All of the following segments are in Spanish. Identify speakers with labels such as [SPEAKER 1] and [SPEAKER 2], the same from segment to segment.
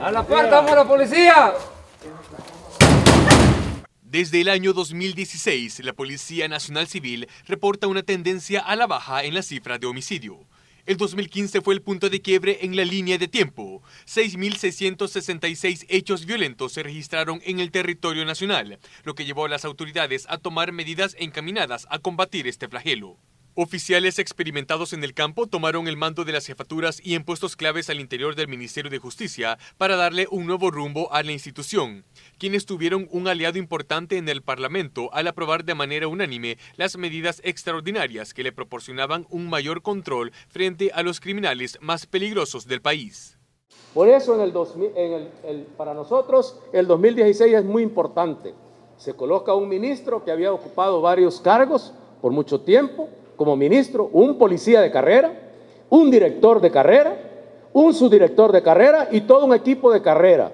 [SPEAKER 1] ¡A la
[SPEAKER 2] puerta, a la policía!
[SPEAKER 1] Desde el año 2016, la Policía Nacional Civil reporta una tendencia a la baja en la cifra de homicidio. El 2015 fue el punto de quiebre en la línea de tiempo. 6.666 hechos violentos se registraron en el territorio nacional, lo que llevó a las autoridades a tomar medidas encaminadas a combatir este flagelo. Oficiales experimentados en el campo tomaron el mando de las jefaturas y en puestos claves al interior del Ministerio de Justicia para darle un nuevo rumbo a la institución, quienes tuvieron un aliado importante en el Parlamento al aprobar de manera unánime las medidas extraordinarias que le proporcionaban un mayor control frente a los criminales más peligrosos del país.
[SPEAKER 2] Por eso para nosotros el 2016 es muy importante. Se coloca un ministro que había ocupado varios cargos por mucho tiempo, como ministro un policía de carrera, un director de carrera, un subdirector de carrera y todo un equipo de carrera.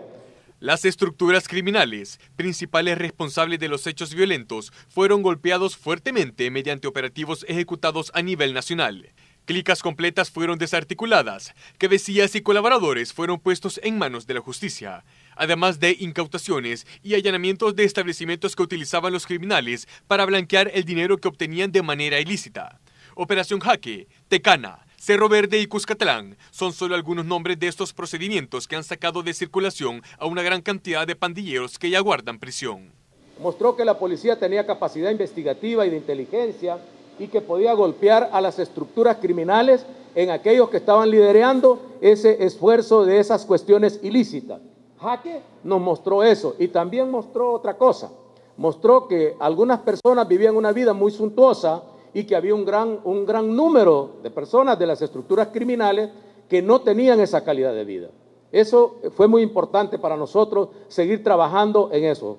[SPEAKER 1] Las estructuras criminales, principales responsables de los hechos violentos, fueron golpeados fuertemente mediante operativos ejecutados a nivel nacional. Clicas completas fueron desarticuladas, cabecillas y colaboradores fueron puestos en manos de la justicia, además de incautaciones y allanamientos de establecimientos que utilizaban los criminales para blanquear el dinero que obtenían de manera ilícita. Operación Jaque, Tecana, Cerro Verde y Cuscatlán son solo algunos nombres de estos procedimientos que han sacado de circulación a una gran cantidad de pandilleros que ya guardan prisión.
[SPEAKER 2] Mostró que la policía tenía capacidad investigativa y de inteligencia y que podía golpear a las estructuras criminales en aquellos que estaban liderando ese esfuerzo de esas cuestiones ilícitas. Jaque nos mostró eso y también mostró otra cosa. Mostró que algunas personas vivían una vida muy suntuosa y que había un gran, un gran número de personas de las estructuras criminales que no tenían esa calidad de vida. Eso fue muy importante para nosotros seguir trabajando en eso.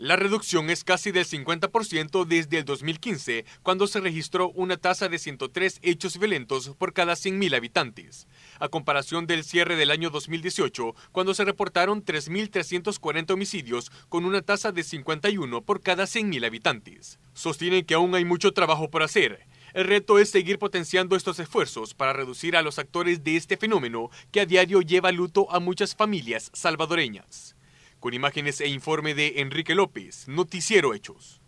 [SPEAKER 1] La reducción es casi del 50% desde el 2015, cuando se registró una tasa de 103 hechos violentos por cada 100.000 habitantes, a comparación del cierre del año 2018, cuando se reportaron 3.340 homicidios con una tasa de 51 por cada 100.000 habitantes. Sostienen que aún hay mucho trabajo por hacer. El reto es seguir potenciando estos esfuerzos para reducir a los actores de este fenómeno que a diario lleva luto a muchas familias salvadoreñas. Con imágenes e informe de Enrique López, Noticiero Hechos.